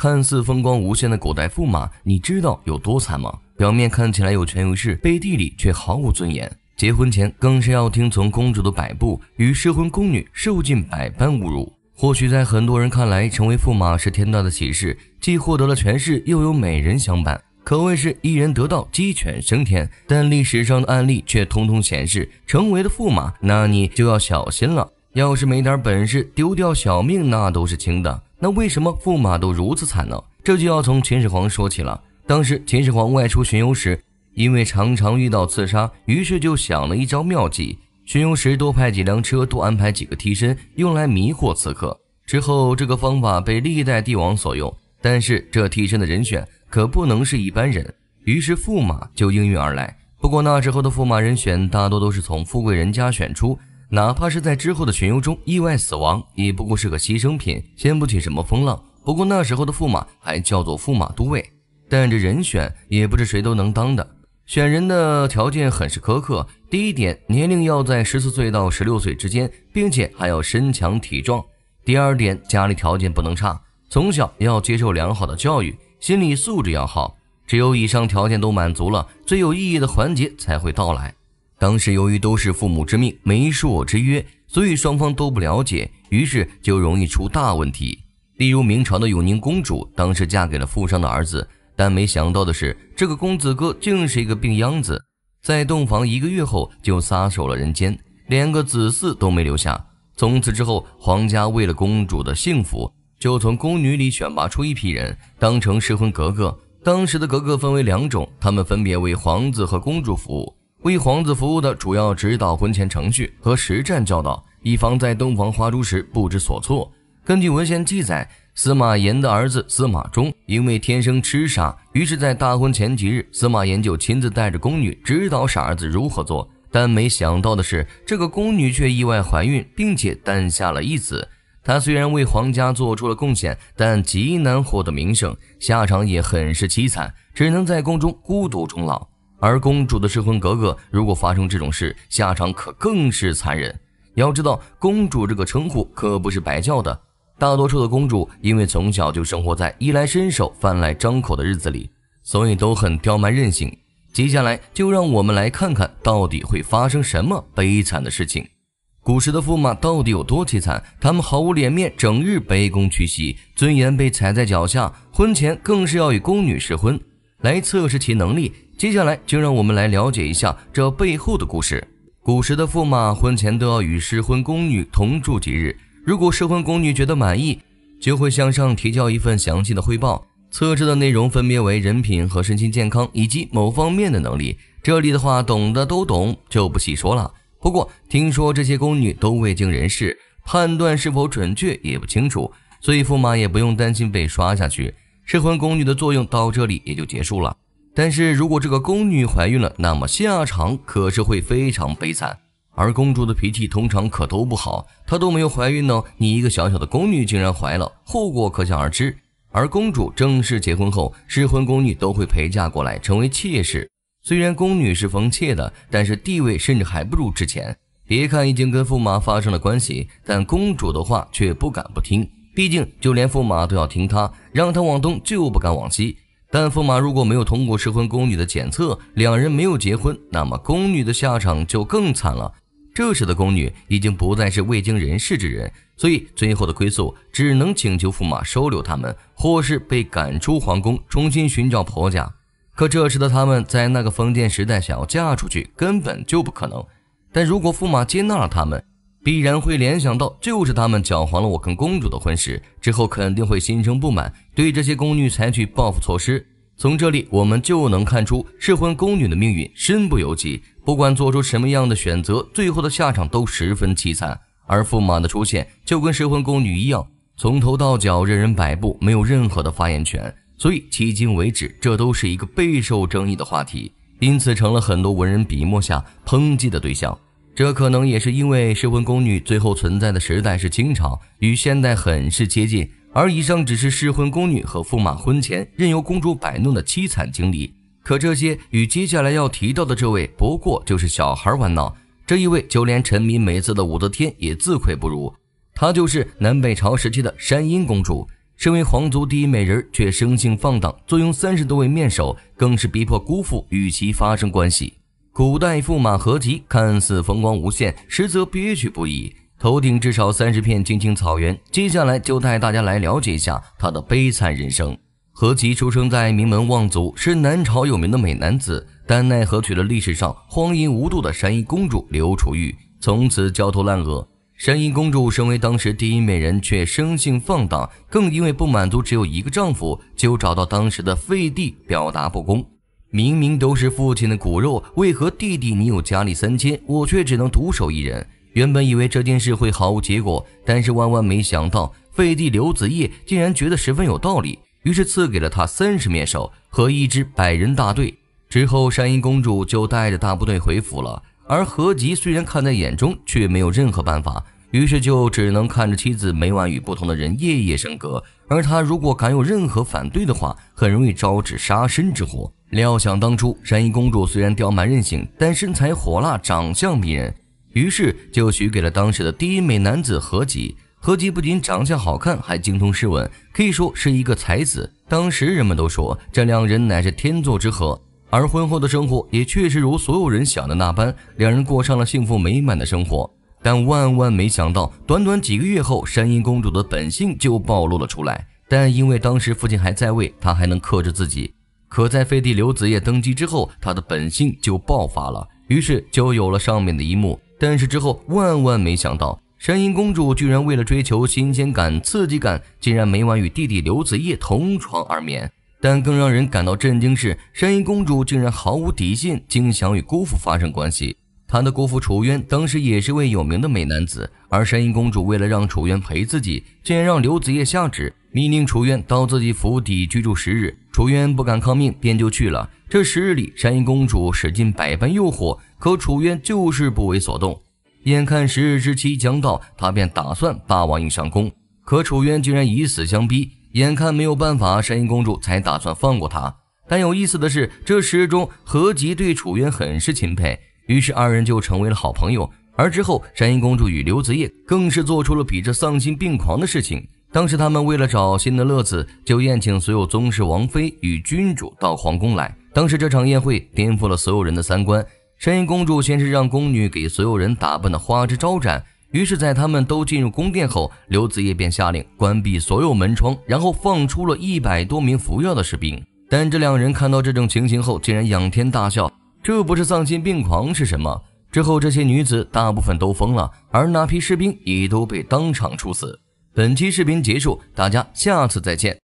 看似风光无限的古代驸马，你知道有多惨吗？表面看起来有权有势，背地里却毫无尊严。结婚前更是要听从公主的摆布，与失婚宫女受尽百般侮辱。或许在很多人看来，成为驸马是天大的喜事，既获得了权势，又有美人相伴，可谓是一人得道鸡犬升天。但历史上的案例却通通显示，成为了驸马，那你就要小心了。要是没点本事，丢掉小命那都是轻的。那为什么驸马都如此惨呢？这就要从秦始皇说起了。当时秦始皇外出巡游时，因为常常遇到刺杀，于是就想了一招妙计：巡游时多派几辆车，多安排几个替身，用来迷惑刺客。之后，这个方法被历代帝王所用。但是，这替身的人选可不能是一般人。于是，驸马就应运而来。不过，那时候的驸马人选大多都是从富贵人家选出。哪怕是在之后的巡游中意外死亡，也不过是个牺牲品，掀不起什么风浪。不过那时候的驸马还叫做驸马都尉，但这人选也不是谁都能当的。选人的条件很是苛刻：第一点，年龄要在十四岁到十六岁之间，并且还要身强体壮；第二点，家里条件不能差，从小要接受良好的教育，心理素质要好。只有以上条件都满足了，最有意义的环节才会到来。当时由于都是父母之命、媒妁之约，所以双方都不了解，于是就容易出大问题。例如明朝的永宁公主，当时嫁给了富商的儿子，但没想到的是，这个公子哥竟是一个病秧子，在洞房一个月后就撒手了人间，连个子嗣都没留下。从此之后，皇家为了公主的幸福，就从宫女里选拔出一批人，当成失婚格格。当时的格格分为两种，他们分别为皇子和公主服务。为皇子服务的主要指导婚前程序和实战教导，以防在洞房花烛时不知所措。根据文献记载，司马炎的儿子司马衷因为天生痴傻，于是，在大婚前几日，司马炎就亲自带着宫女指导傻儿子如何做。但没想到的是，这个宫女却意外怀孕，并且诞下了一子。她虽然为皇家做出了贡献，但极难获得名声，下场也很是凄惨，只能在宫中孤独终老。而公主的试婚格格，如果发生这种事，下场可更是残忍。要知道，公主这个称呼可不是白叫的。大多数的公主因为从小就生活在衣来伸手、饭来张口的日子里，所以都很刁蛮任性。接下来就让我们来看看到底会发生什么悲惨的事情。古时的驸马到底有多凄惨？他们毫无脸面，整日卑躬屈膝，尊严被踩在脚下。婚前更是要与宫女试婚，来测试其能力。接下来就让我们来了解一下这背后的故事。古时的驸马婚前都要与失婚宫女同住几日，如果失婚宫女觉得满意，就会向上提交一份详细的汇报。测试的内容分别为人品和身心健康以及某方面的能力。这里的话，懂的都懂，就不细说了。不过听说这些宫女都未经人事，判断是否准确也不清楚，所以驸马也不用担心被刷下去。失婚宫女的作用到这里也就结束了。但是如果这个宫女怀孕了，那么下场可是会非常悲惨。而公主的脾气通常可都不好，她都没有怀孕呢，你一个小小的宫女竟然怀了，后果可想而知。而公主正式结婚后，失婚宫女都会陪嫁过来成为妾室。虽然宫女是逢妾的，但是地位甚至还不如之前。别看已经跟驸马发生了关系，但公主的话却不敢不听，毕竟就连驸马都要听她，让她往东就不敢往西。但驸马如果没有通过失婚宫女的检测，两人没有结婚，那么宫女的下场就更惨了。这时的宫女已经不再是未经人事之人，所以最后的归宿只能请求驸马收留他们，或是被赶出皇宫，重新寻找婆家。可这时的他们在那个封建时代，想要嫁出去根本就不可能。但如果驸马接纳了他们，必然会联想到，就是他们搅黄了我跟公主的婚事，之后肯定会心生不满，对这些宫女采取报复措施。从这里我们就能看出，失婚宫女的命运身不由己，不管做出什么样的选择，最后的下场都十分凄惨。而驸马的出现，就跟失婚宫女一样，从头到脚任人摆布，没有任何的发言权。所以迄今为止，这都是一个备受争议的话题，因此成了很多文人笔墨下抨击的对象。这可能也是因为失婚宫女最后存在的时代是清朝，与现代很是接近。而以上只是失婚宫女和驸马婚前任由公主摆弄的凄惨经历，可这些与接下来要提到的这位不过就是小孩玩闹。这一位就连沉迷美色的武则天也自愧不如，她就是南北朝时期的山阴公主。身为皇族第一美人，却生性放荡，坐拥三十多位面首，更是逼迫姑父与其发生关系。古代驸马何齐看似风光无限，实则憋屈不已。头顶至少三十片青青草原，接下来就带大家来了解一下他的悲惨人生。何其出生在名门望族，是南朝有名的美男子，但奈何娶了历史上荒淫无度的山阴公主刘楚玉，从此焦头烂额。山阴公主身为当时第一美人，却生性放荡，更因为不满足只有一个丈夫，就找到当时的废帝表达不公。明明都是父亲的骨肉，为何弟弟你有家力三千，我却只能独守一人？原本以为这件事会毫无结果，但是万万没想到，废帝刘子业竟然觉得十分有道理，于是赐给了他三十面首和一支百人大队。之后，山阴公主就带着大部队回府了。而何吉虽然看在眼中，却没有任何办法。于是就只能看着妻子每晚与不同的人夜夜笙歌，而他如果敢有任何反对的话，很容易招致杀身之祸。料想当初，山阴公主虽然刁蛮任性，但身材火辣，长相迷人，于是就许给了当时的第一美男子何吉。何吉不仅长相好看，还精通诗文，可以说是一个才子。当时人们都说这两人乃是天作之合，而婚后的生活也确实如所有人想的那般，两人过上了幸福美满的生活。但万万没想到，短短几个月后，山阴公主的本性就暴露了出来。但因为当时父亲还在位，她还能克制自己。可在废帝刘子业登基之后，她的本性就爆发了，于是就有了上面的一幕。但是之后，万万没想到，山阴公主居然为了追求新鲜感、刺激感，竟然每晚与弟弟刘子业同床而眠。但更让人感到震惊是，山阴公主竟然毫无底线，竟想与姑父发生关系。他的姑父楚渊当时也是位有名的美男子，而山阴公主为了让楚渊陪自己，竟然让刘子业下旨命令楚渊到自己府邸居住十日。楚渊不敢抗命，便就去了。这十日里，山阴公主使尽百般诱惑，可楚渊就是不为所动。眼看十日之期将到，他便打算霸王硬上弓。可楚渊居然以死相逼，眼看没有办法，山阴公主才打算放过他。但有意思的是，这十日中，何吉对楚渊很是钦佩。于是二人就成为了好朋友，而之后山阴公主与刘子业更是做出了比这丧心病狂的事情。当时他们为了找新的乐子，就宴请所有宗室王妃与君主到皇宫来。当时这场宴会颠覆了所有人的三观。山阴公主先是让宫女给所有人打扮的花枝招展，于是，在他们都进入宫殿后，刘子业便下令关闭所有门窗，然后放出了一百多名服药的士兵。但这两人看到这种情形后，竟然仰天大笑。这不是丧心病狂是什么？之后，这些女子大部分都疯了，而那批士兵也都被当场处死。本期视频结束，大家下次再见。